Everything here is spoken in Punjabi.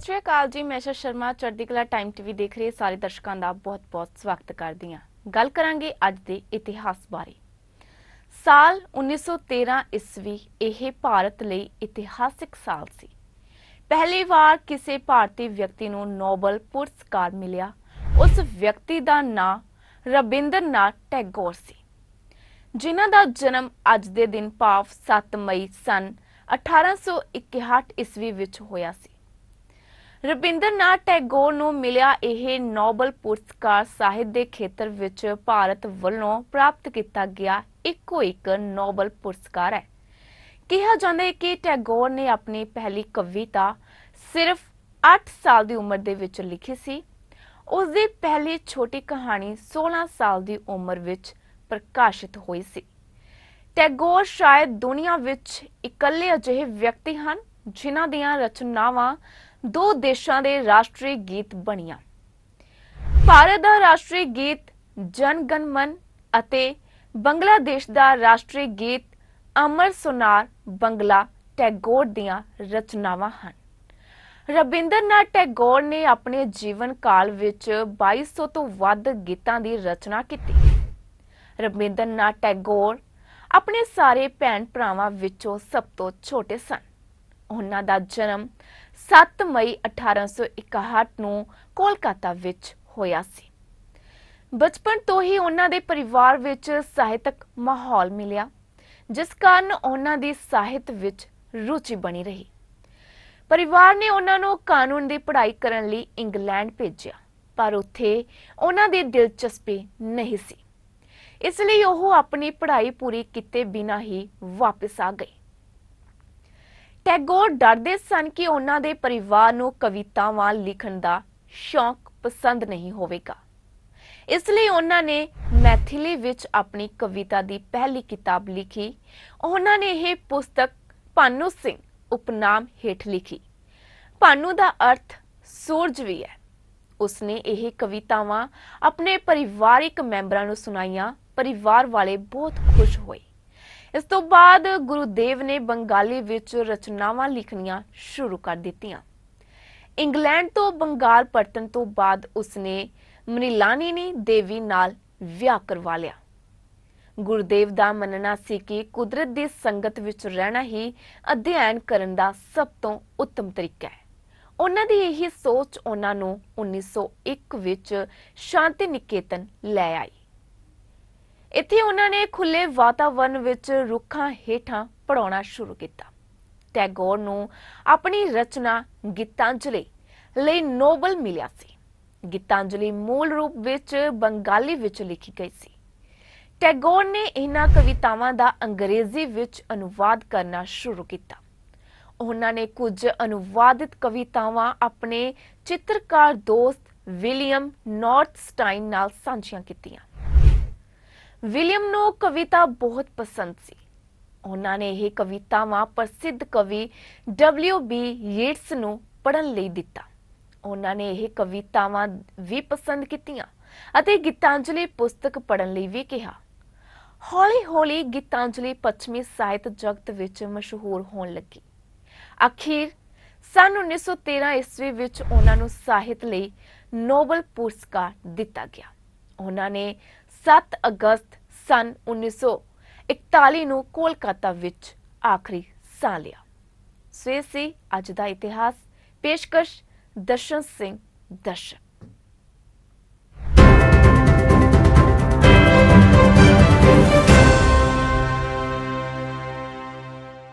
ਸਤਿ ਸ਼੍ਰੀ ਅਕਾਲ ਜੀ ਮੈਂ ਸ਼ਰਮਾ ਚੜ੍ਹਦੀ ਕਲਾ ਟਾਈਮ ਟੀਵੀ ਦੇਖ ਰਹੇ ਸਾਰੇ ਦਰਸ਼ਕਾਂ ਦਾ ਬਹੁਤ-ਬਹੁਤ ਸਵਾਗਤ ਕਰਦੀ ਹਾਂ ਗੱਲ ਕਰਾਂਗੇ ਅੱਜ ਦੇ ਇਤਿਹਾਸ ਬਾਰੇ ਸਾਲ 1913 ਈਸਵੀ ਇਹ ਭਾਰਤ ਲਈ ਇਤਿਹਾਸਿਕ ਸਾਲ ਸੀ ਪਹਿਲੀ ਵਾਰ ਕਿਸੇ ਭਾਰਤੀ ਵਿਅਕਤੀ ਨੂੰ ਨੋਬਲ ਪੁਰਸਕਾਰ ਮਿਲਿਆ ਉਸ ਵਿਅਕਤੀ ਦਾ ਨਾਂ ਰਬਿੰਦਰਨਾਥ ਟੈਗੋਰ ਸੀ ਜਿਨ੍ਹਾਂ ਦਾ ਜਨਮ ਅੱਜ ਦੇ ਦਿਨ ਪਾਫ 7 ਮਈ ਸਨ 1861 ਈਸਵੀ ਵਿੱਚ ਹੋਇਆ ਸੀ ਰਵਿੰਦਰਨਾਥ ਟੈਗੋਰ ਨੂੰ ਮਿਲਿਆ ਇਹ ਨੋਬਲ ਪੁਰਸਕਾਰ ਸਾਹਿਤ ਦੇ ਖੇਤਰ ਵਿੱਚ ਭਾਰਤ ਵੱਲੋਂ ਪ੍ਰਾਪਤ ਕੀਤਾ ਗਿਆ ਇੱਕੋ ਇੱਕ ਨੋਬਲ ਪੁਰਸਕਾਰ ਹੈ ਕਿਹਾ ਜਾਂਦਾ ਹੈ ਕਿ ਟੈਗੋਰ ਨੇ ਆਪਣੀ ਪਹਿਲੀ ਕਵਿਤਾ ਸਿਰਫ 8 ਸਾਲ ਦੀ ਉਮਰ ਦੇ ਵਿੱਚ ਲਿਖੀ ਸੀ ਉਸ ਦੀ ਪਹਿਲੀ ਛੋਟੀ ਕਹਾਣੀ 16 ਸਾਲ ਦੀ ਉਮਰ ਵਿੱਚ ਪ੍ਰਕਾਸ਼ਿਤ ਹੋਈ ਸੀ ਟੈਗੋਰ ਸ਼ਾਇਦ ਦੁਨੀਆ ਵਿੱਚ ਇਕੱਲੇ ਅਜਿਹੇ ਵਿਅਕਤੀ ਹਨ ਜਿਨ੍ਹਾਂ ਦੀਆਂ ਰਚਨਾਵਾਂ ਦੋ ਦੇਸ਼ਾਂ ਦੇ ਰਾਸ਼ਟਰੀ ਗੀਤ ਬਣੀਆਂ ਭਾਰਤ ਦਾ ਰਾਸ਼ਟਰੀ ਗੀਤ ਜਨ ਗਨ ਮਨ ਅਤੇ ਬੰਗਲਾਦੇਸ਼ ਦਾ ਰਾਸ਼ਟਰੀ ਗੀਤ ਅਮਰ ਸੁਨਾਰ ਬੰਗਲਾ ਟੈਗੋਰ ਦੀਆਂ ਰਚਨਾਵਾਂ ਹਨ ਰਬਿੰਦਰਨਾਥ ਟੈਗੋਰ ਨੇ ਆਪਣੇ ਜੀਵਨ ਕਾਲ ਵਿੱਚ 2200 ਤੋਂ ਵੱਧ ਗੀਤਾਂ ਦੀ ਰਚਨਾ ਕੀਤੀ ਰਬਿੰਦਰਨਾਥ ਟੈਗੋਰ ਆਪਣੇ ਸਾਰੇ ਭੈਣ ਭਰਾਵਾਂ ਵਿੱਚੋਂ ਸਭ ਤੋਂ ਛੋਟੇ ਸਨ ਉਹਨਾਂ ਦਾ ਜਨਮ 7 ਮਈ 1861 ਨੂੰ ਕੋਲਕਾਤਾ ਵਿੱਚ ਹੋਇਆ ਸੀ ਬਚਪਨ ਤੋਂ ਹੀ ਉਹਨਾਂ ਦੇ ਪਰਿਵਾਰ ਵਿੱਚ ਸਾਹਿਤਕ ਮਾਹੌਲ ਮਿਲਿਆ ਜਿਸ ਕਾਰਨ ਉਹਨਾਂ ਦੀ ਸਾਹਿਤ ਵਿੱਚ ਰੁਚੀ ਬਣੀ ਰਹੀ ਪਰਿਵਾਰ ਨੇ ਉਹਨਾਂ ਨੂੰ ਕਾਨੂੰਨ ਦੀ ਪੜ੍ਹਾਈ ਕਰਨ ਲਈ ਇੰਗਲੈਂਡ ਭੇਜਿਆ ਪਰ ਉੱਥੇ ਉਹਨਾਂ ਦੀ ਦਿਲਚਸਪੀ ਨਹੀਂ ਸੀ ਇਸ ਲਈ ਉਹ ਆਪਣੀ ਪੜ੍ਹਾਈ ਪੂਰੀ ਕੀਤੇ ਬਿਨਾਂ ਹੀ ਵਾਪਸ ਆ ਗਏ ਟੈਗੋਰ ਡਰਦੇ ਸਨ ਕਿ ਉਹਨਾਂ ਦੇ ਪਰਿਵਾਰ ਨੂੰ ਕਵਿਤਾਵਾਂ ਲਿਖਣ ਦਾ ਸ਼ੌਂਕ ਪਸੰਦ ਨਹੀਂ ਹੋਵੇਗਾ ਇਸ ਲਈ ਉਹਨਾਂ ਨੇ ਮੈਥਿਲੀ ਵਿੱਚ ਆਪਣੀ ਕਵਿਤਾ ਦੀ ਪਹਿਲੀ ਕਿਤਾਬ ਲਿਖੀ ਉਹਨਾਂ ਨੇ ਇਹ ਪੁਸਤਕ ਪਾਨੂ ਸਿੰਘ ਉਪਨਾਮ ਹੇਠ ਲਿਖੀ ਪਾਨੂ ਦਾ ਅਰਥ ਸੂਰਜ ਵੀ ਹੈ ਉਸਨੇ ਇਹ ਕਵਿਤਾਵਾਂ ਆਪਣੇ ਪਰਿਵਾਰਿਕ ਮੈਂਬਰਾਂ ਨੂੰ ਸੁਣਾਈਆਂ ਪਰਿਵਾਰ ਵਾਲੇ ਬਹੁਤ ਖੁਸ਼ ਹੋਏ ਇਸ ਤੋਂ ਬਾਅਦ ਗੁਰੂਦੇਵ ਨੇ ਬੰਗਾਲੀ ਵਿੱਚ ਰਚਨਾਵਾਂ ਲਿਖਣੀਆਂ ਸ਼ੁਰੂ ਕਰ ਦਿੱਤੀਆਂ ਇੰਗਲੈਂਡ ਤੋਂ ਬੰਗਾਲ ਪਰਤਣ ਤੋਂ ਬਾਅਦ ਉਸਨੇ ਮਨੀਲਾਨੀ ਦੇਵੀ ਨਾਲ ਵਿਆਹ ਕਰਵਾ ਲਿਆ ਗੁਰਦੇਵ ਦਾ ਮੰਨਣਾ ਸੀ ਕਿ ਕੁਦਰਤ ਦੀ ਸੰਗਤ ਵਿੱਚ ਰਹਿਣਾ ਹੀ ਅਧਿਐਨ ਕਰਨ ਦਾ ਸਭ ਤੋਂ ਉੱਤਮ ਤਰੀਕਾ ਹੈ ਉਹਨਾਂ ਦੀ ਇਹ ਸੋਚ ਉਹਨਾਂ ਨੂੰ 1901 ਵਿੱਚ ਸ਼ਾਂਤੀ ਨਿਕੇਤਨ ਲੈ ਆਈ ਇੱਥੇ ਉਹਨਾਂ ਨੇ ਖੁੱਲੇ ਵਾਤਾਵਰਣ ਵਿੱਚ ਰੁੱਖਾਂ ਹੇਠਾਂ ਪੜਾਉਣਾ ਸ਼ੁਰੂ ਕੀਤਾ ਟੈਗੋਰ ਨੂੰ ਆਪਣੀ ਰਚਨਾ ਗੀਤਾਂਜਲੀ ਲਈ ਨੋਬਲ ਮਿਲਿਆ ਸੀ ਗੀਤਾਂਜਲੀ ਮੂਲ ਰੂਪ ਵਿੱਚ ਬੰਗਾਲੀ ਵਿੱਚ ਲਿਖੀ ਗਈ ਸੀ ਟੈਗੋਰ ਨੇ ਇਹਨਾਂ ਕਵਿਤਾਵਾਂ ਦਾ ਅੰਗਰੇਜ਼ੀ ਵਿੱਚ ਅਨੁਵਾਦ ਕਰਨਾ ਸ਼ੁਰੂ ਕੀਤਾ ਉਹਨਾਂ ਨੇ ਕੁਝ ਅਨੁਵਾਦਿਤ ਕਵਿਤਾਵਾਂ ਆਪਣੇ ਚਿੱਤਰਕਾਰ ਦੋਸਤ ਵਿਲੀਅਮ ਨਾਰਥਸਟਾਈਨ ਨਾਲ ਸਾਂਝੀਆਂ ਕੀਤੀਆਂ ਵਿਲੀਅਮ ਨੂੰ ਕਵਿਤਾ ਬਹੁਤ ਪਸੰਦ ਸੀ ਉਹਨਾਂ ਨੇ ਇਹ ਕਵਿਤਾਵਾਂ ਪ੍ਰਸਿੱਧ ਕਵੀ ਡਬਲਯੂ ਬੀ ਯੇਟਸ ਨੂੰ ਪੜਨ ਲਈ ਦਿੱਤਾ ਉਹਨਾਂ ਨੇ ਇਹ ਕਵਿਤਾਵਾਂ ਵੀ ਪਸੰਦ ਕੀਤੀਆਂ ਅਤੇ ਗੀਤਾਂਜਲੀ ਪੁਸਤਕ ਪੜਨ ਲਈ ਵੀ ਕਿਹਾ ਹੌਲੀ-ਹੌਲੀ ਗੀਤਾਂਜਲੀ ਪੱਛਮੀ ਸਾਹਿਤ ਜਗਤ ਵਿੱਚ ਮਸ਼ਹੂਰ ਹੋਣ ਲੱਗੀ ਅਖੀਰ ਸਨ 1913 ਈਸਵੀ ਵਿੱਚ ਉਹਨਾਂ ਨੂੰ ਸਾਹਿਤ ਲਈ ਨੋਬਲ ਪੁਰਸਕਾਰ ਦਿੱਤਾ ਗਿਆ ਉਹਨਾਂ ਨੇ 7 ਅਗਸਤ ਸਨ 1941 ਨੂੰ ਕੋਲਕਾਤਾ ਵਿੱਚ ਆਖਰੀ ਸਾਹ ਲਿਆ ਸਵੇਸੀ ਅੱਜ ਦਾ ਇਤਿਹਾਸ ਪੇਸ਼ਕਸ਼ ਦਰਸ਼ਨ ਸਿੰਘ ਦਰਸ਼ਕ